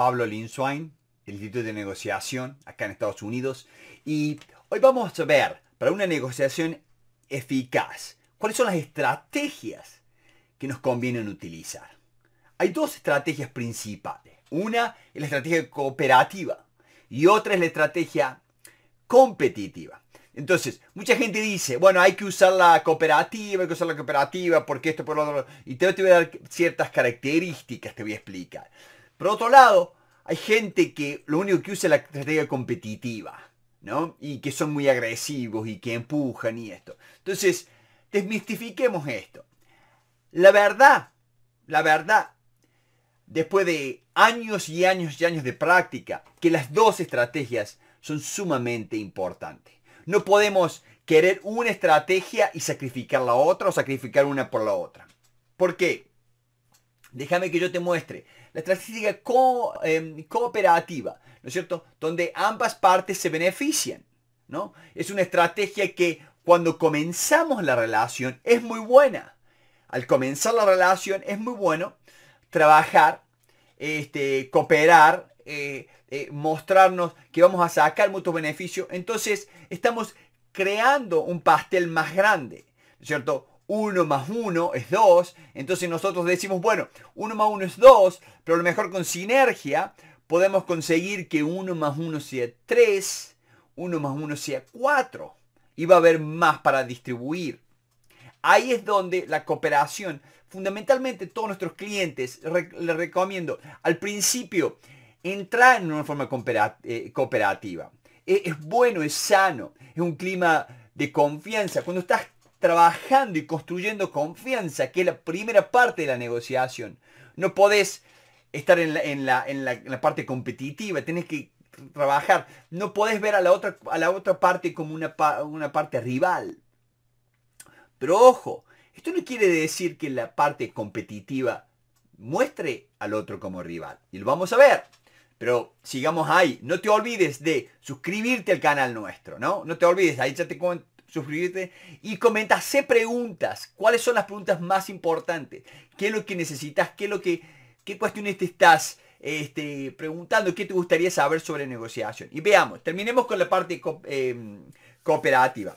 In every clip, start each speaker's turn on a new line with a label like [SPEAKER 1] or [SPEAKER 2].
[SPEAKER 1] Pablo Linswain, del Instituto de Negociación acá en Estados Unidos. Y hoy vamos a ver, para una negociación eficaz, cuáles son las estrategias que nos convienen utilizar. Hay dos estrategias principales. Una es la estrategia cooperativa y otra es la estrategia competitiva. Entonces, mucha gente dice, bueno, hay que usar la cooperativa, hay que usar la cooperativa, porque esto, por lo otro. Y te voy a dar ciertas características, te voy a explicar. Por otro lado, hay gente que lo único que usa es la estrategia competitiva, ¿no? Y que son muy agresivos y que empujan y esto. Entonces, desmistifiquemos esto. La verdad, la verdad, después de años y años y años de práctica, que las dos estrategias son sumamente importantes. No podemos querer una estrategia y sacrificar la otra o sacrificar una por la otra. ¿Por qué? Déjame que yo te muestre la estrategia em, cooperativa, ¿no es cierto? Donde ambas partes se benefician, ¿no? Es una estrategia que cuando comenzamos la relación es muy buena. Al comenzar la relación es muy bueno trabajar, este, cooperar, eh, eh, mostrarnos que vamos a sacar muchos beneficios. Entonces estamos creando un pastel más grande, ¿no es ¿cierto? 1 más 1 es 2. Entonces nosotros decimos, bueno, 1 más 1 es 2, pero a lo mejor con sinergia podemos conseguir que 1 más 1 sea 3, 1 más 1 sea 4. Y va a haber más para distribuir. Ahí es donde la cooperación, fundamentalmente todos nuestros clientes, les recomiendo, al principio, entrar en una forma eh, cooperativa. E, es bueno, es sano, es un clima de confianza. Cuando estás trabajando y construyendo confianza, que es la primera parte de la negociación. No podés estar en la, parte competitiva, tenés que trabajar. No podés ver a la otra, parte como una, parte rival. Pero ojo, esto no quiere decir que la parte competitiva muestre al otro como rival. Y lo vamos a ver. Pero sigamos ahí. No te olvides de suscribirte al canal nuestro, ¿no? No te olvides, ahí ya te, suscribirte y comenta, sé preguntas. ¿Cuáles son las preguntas más importantes? ¿Qué es lo que necesitas? ¿Qué lo que, qué cuestiones te estás este, preguntando? ¿Qué te gustaría saber sobre negociación? Y veamos, terminemos con la parte em, cooperativa.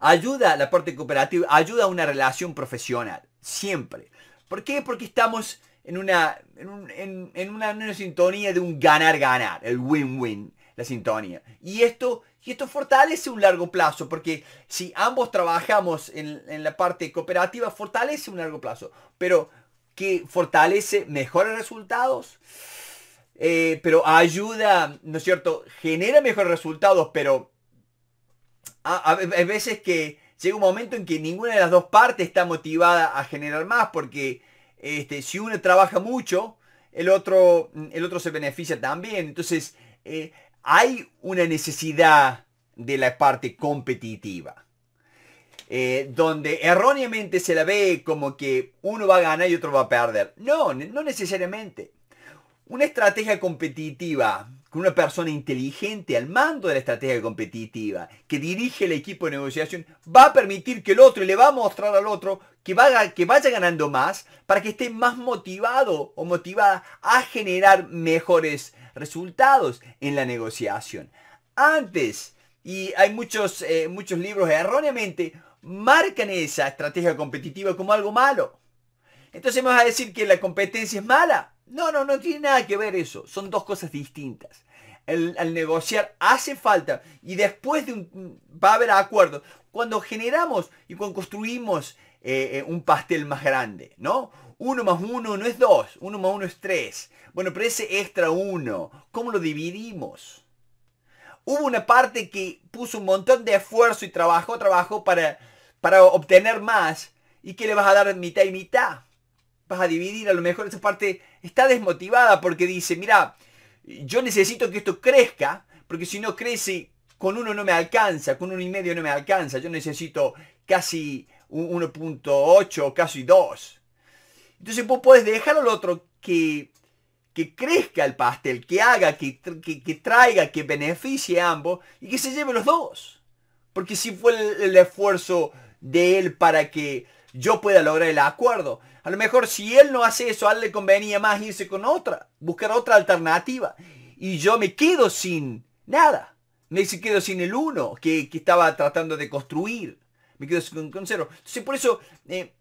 [SPEAKER 1] Ayuda, la parte cooperativa, ayuda a una relación profesional, siempre. ¿Por qué? Porque estamos en una, en, una, una sintonía de un ganar-ganar, el win-win, la sintonía. Y esto y esto fortalece un largo plazo, porque si ambos trabajamos en, la parte cooperativa, fortalece un largo plazo. Pero que fortalece mejores resultados, eh, pero ayuda, ¿no es cierto? Genera mejores resultados, pero hay veces que llega un momento en que ninguna de las dos partes está motivada a generar más, porque este, si uno trabaja mucho, el otro, el otro se beneficia también. Entonces, eh, hay una necesidad de la parte competitiva. Eh, donde erróneamente se la ve como que uno va a ganar y otro va a perder. No, no necesariamente. Una estrategia competitiva con una persona inteligente al mando de la estrategia competitiva que dirige el equipo de negociación va a permitir que el otro le va a mostrar al otro que que vaya ganando más para que esté más motivado o motivada a generar mejores resultados en la negociación. Antes, y hay muchos, eh, muchos libros erróneamente, marcan esa estrategia competitiva como algo malo. Entonces me vas a decir que la competencia es mala. No, no, no tiene nada que ver eso. Son dos cosas distintas. El, al negociar hace falta y después de un, va a haber acuerdos. Cuando generamos y cuando construimos eh, eh, un pastel más grande, ¿no? Uno más uno no es dos, uno más uno es tres. Bueno, pero ese extra uno, ¿cómo lo dividimos? Hubo una parte que puso un montón de esfuerzo y trabajo, trabajó para, para obtener más. ¿Y que le vas a dar mitad y mitad? Vas a dividir, a lo mejor esa parte está desmotivada porque dice, mira, yo necesito que esto crezca, porque si no crece, con uno no me alcanza, con uno y medio no me alcanza, yo necesito casi 1.8 o casi 2. Entonces vos podés dejar al otro que que crezca el pastel, que haga, que, que, traiga, que beneficie a ambos y que se lleve los dos. Porque si fue el, esfuerzo de él para que yo pueda lograr el acuerdo. A lo mejor si él no hace eso, a él le convenía más irse con otra, buscar otra alternativa. Y yo me quedo sin nada. Me quedo sin el uno que, estaba tratando de construir. Me quedo sin, con cero. Entonces por eso eh,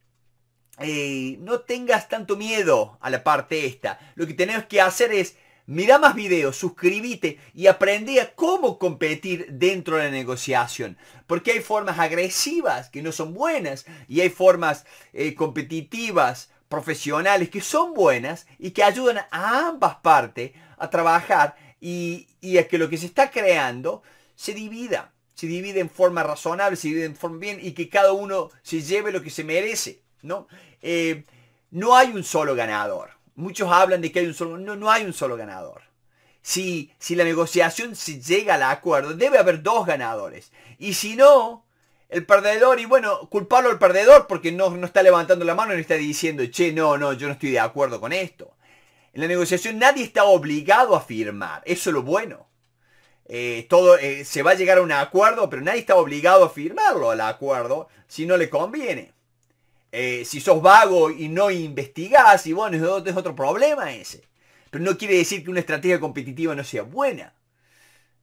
[SPEAKER 1] eh, no tengas tanto miedo a la parte esta. Lo que tenemos que hacer es mira más videos, suscríbete y aprende a cómo competir dentro de la negociación. Porque hay formas agresivas que no son buenas y hay formas eh, competitivas, profesionales, que son buenas y que ayudan a ambas partes a trabajar y, y a que lo que se está creando se divida. Se divide en forma razonable, se divide en forma bien y que cada uno se lleve lo que se merece. ¿no? Eh, no hay un solo ganador. Muchos hablan de que hay un solo... No, hay un solo ganador. Si, si la negociación se llega al acuerdo, debe haber dos ganadores. Y si no, el perdedor, y bueno, culparlo al perdedor porque no, no está levantando la mano y no está diciendo, che, no, no, yo no estoy de acuerdo con esto. En la negociación nadie está obligado a firmar, eso es lo bueno. Eh, todo eh, se va a llegar a un acuerdo, pero nadie está obligado a firmarlo al acuerdo si no le conviene. Eh, si sos vago y no investigás, y bueno, es otro, otro problema ese. Pero no quiere decir que una estrategia competitiva no sea buena.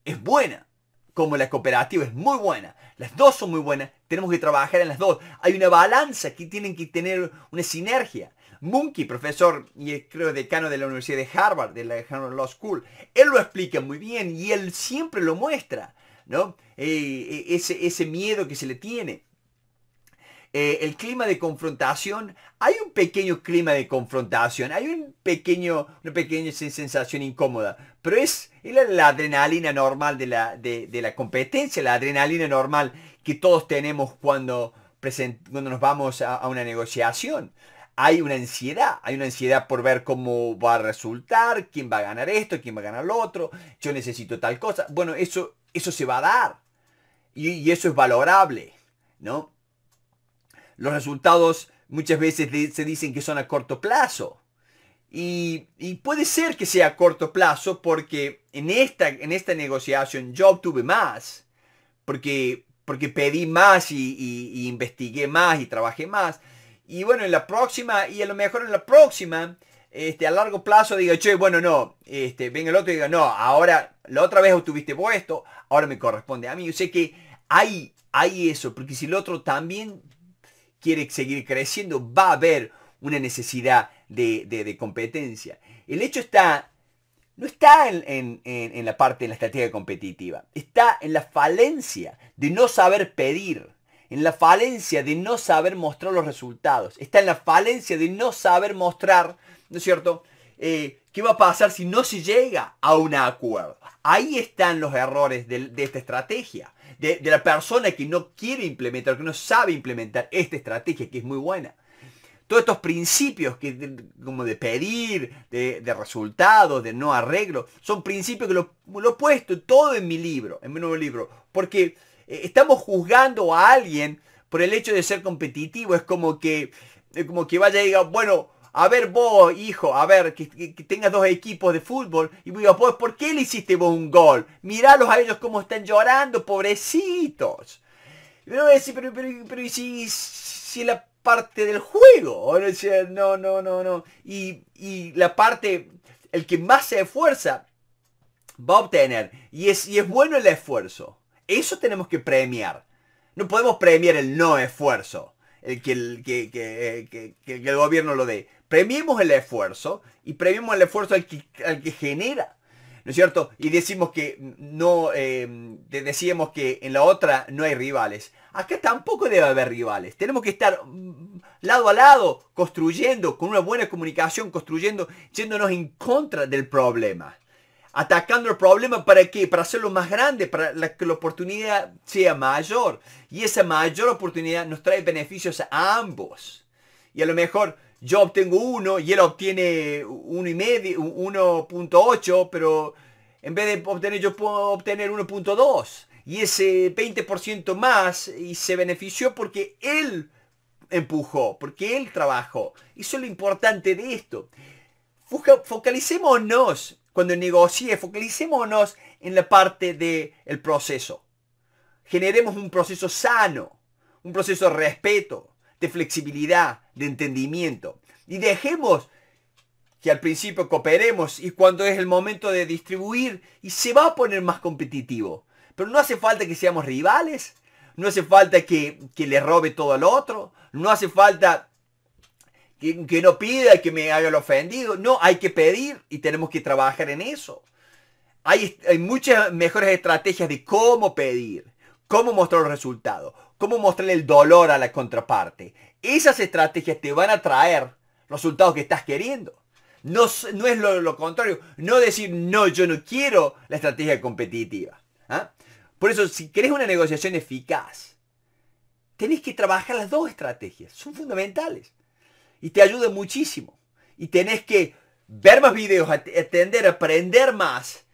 [SPEAKER 1] Es buena. Como la cooperativa es muy buena. Las dos son muy buenas. Tenemos que trabajar en las dos. Hay una balanza que tienen que tener una sinergia. Monkey, profesor y creo decano de la Universidad de Harvard, de la Harvard Law School, él lo explica muy bien y él siempre lo muestra, ¿no? Eh, eh, ese, ese miedo que se le tiene. Eh, el clima de confrontación, hay un pequeño clima de confrontación, hay un pequeño, una pequeña sensación incómoda, pero es, la, adrenalina normal de la, de, la competencia, la adrenalina normal que todos tenemos cuando, cuando nos vamos a, una negociación hay una ansiedad, hay una ansiedad por ver cómo va a resultar, quién va a ganar esto, quién va a ganar lo otro, yo necesito tal cosa. Bueno, eso, eso se va a dar y eso es valorable, ¿no? Los resultados muchas veces se dicen que son a corto plazo. Y, puede ser que sea a corto plazo porque en esta, en esta negociación yo obtuve más, porque, porque pedí más y, investigué más y trabajé más. Y bueno, en la próxima, y a lo mejor en la próxima, este, a largo plazo diga, che, bueno, no, este, venga el otro y diga, no, ahora la otra vez obtuviste vos ahora me corresponde a mí. Yo sé que hay, hay eso, porque si el otro también quiere seguir creciendo, va a haber una necesidad de, competencia. El hecho está, no está en, la parte, de la estrategia competitiva, está en la falencia de no saber pedir, en la falencia de no saber mostrar los resultados, está en la falencia de no saber mostrar, ¿no es cierto?, eh, qué va a pasar si no se llega a un acuerdo. Ahí están los errores de, de esta estrategia de, la persona que no quiere implementar, que no sabe implementar esta estrategia que es muy buena todos estos principios que, como de pedir, de, resultados, de no arreglo, son principios que lo, he puesto todo en mi libro, en mi nuevo libro, porque eh, estamos juzgando a alguien por el hecho de ser competitivo, es como que, como que vaya y diga, bueno, a ver vos, hijo, a ver, que, tengas dos equipos de fútbol, y voy a vos, ¿por qué le hiciste vos un gol? Miralos a ellos cómo están llorando, pobrecitos. Y me pero, ¿y si, si la parte del juego? No, no, no, no. Y, la parte, el que más se esfuerza, va a obtener. Y es, es bueno el esfuerzo. Eso tenemos que premiar. No podemos premiar el no esfuerzo. El que el, que eh, el gobierno lo dé. Premiemos el esfuerzo y premiemos el esfuerzo al que, genera. ¿No es cierto? Y decimos que no, em, decíamos que en la otra no hay rivales. Acá tampoco debe haber rivales. Tenemos que estar mm, lado a lado, construyendo, con una buena comunicación, construyendo, yéndonos en contra del problema. Atacando el problema para qué? Para hacerlo más grande, para que la oportunidad sea mayor. Y esa mayor oportunidad nos trae beneficios a ambos. Y a lo mejor yo obtengo uno y él obtiene 1.8, pero en vez de obtener yo puedo obtener 1.2. Y ese 20% más y se benefició porque él empujó, porque él trabajó. Eso es lo importante de esto. Focalicémonos cuando negocie, focalicémonos en la parte del el proceso. Generemos un proceso sano, un proceso de respeto, de flexibilidad, de entendimiento. Y dejemos que al principio cooperemos y cuando es el momento de distribuir y se va a poner más competitivo. Pero no hace falta que seamos rivales, no hace falta que, le robe todo al otro, no hace falta que, que no pida y que me haga lo ofendido. No, hay que pedir y tenemos que trabajar en eso. Hay, hay muchas mejores estrategias de cómo pedir, cómo mostrar los resultados, cómo mostrarle el dolor a la contraparte. Esas estrategias te van a traer los resultados que estás queriendo. No, es lo, contrario. No decir, no, yo no quiero la estrategia competitiva. ¿ah? Por eso, si querés una negociación eficaz, tenés que trabajar las dos estrategias. Son fundamentales. Y te ayuda muchísimo. Y tenés que ver más videos, atender, aprender más.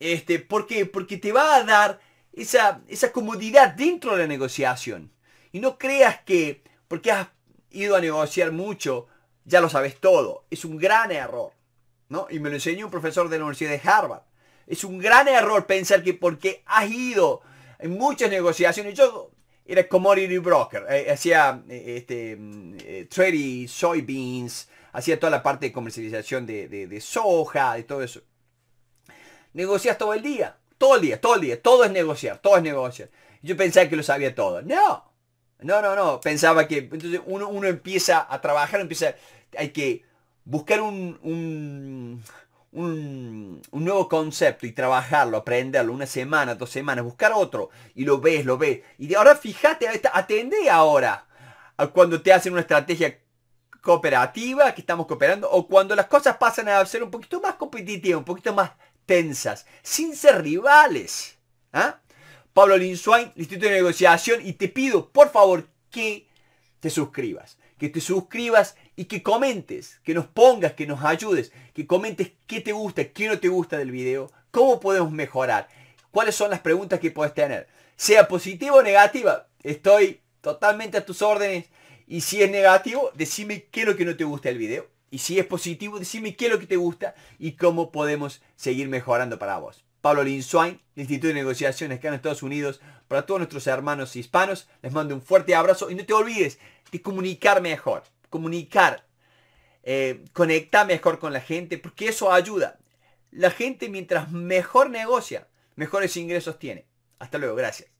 [SPEAKER 1] Este, ¿Por qué? Porque te va a dar esa, comodidad dentro de la negociación. Y no creas que porque has ido a negociar mucho, ya lo sabes todo. Es un gran error. Y me lo enseñó un profesor de la Universidad de Harvard. Es un gran error pensar que porque has ido en muchas negociaciones, yo era commodity broker, eh, hacía eh, este, eh, trading soybeans, hacía toda la parte de comercialización de soja, de todo eso. Negocias todo el día. Todo el día, todo el día, todo es negociar, todo es negociar. Yo pensaba que lo sabía todo. No, no, no, no. Pensaba que entonces uno, empieza a trabajar, empieza, hay que buscar un, un, nuevo concepto y trabajarlo, aprenderlo, una semana, dos semanas, buscar otro y lo ves, lo ves. Y de ahora fíjate, atende ahora a cuando te hacen una estrategia cooperativa, que estamos cooperando, o cuando las cosas pasan a ser un poquito más competitivas, un poquito más tensas, sin ser rivales. ¿Ah? Pablo el Instituto de Negociación, y te pido, por favor, que te suscribas, que te suscribas y que comentes, que nos pongas, que nos ayudes, que comentes qué te gusta, qué no te gusta del video, cómo podemos mejorar, cuáles son las preguntas que puedes tener, sea positiva o negativa, estoy totalmente a tus órdenes y si es negativo, decime qué es lo que no te gusta del video y si es positivo, decime qué es lo que te gusta y cómo podemos seguir mejorando para vos. Pablo Linswain, del Instituto de Negociaciones acá en Estados Unidos, para todos nuestros hermanos hispanos, les mando un fuerte abrazo y no te olvides de comunicar mejor, comunicar, eh, conectar mejor con la gente, porque eso ayuda. La gente mientras mejor negocia, mejores ingresos tiene. Hasta luego, gracias.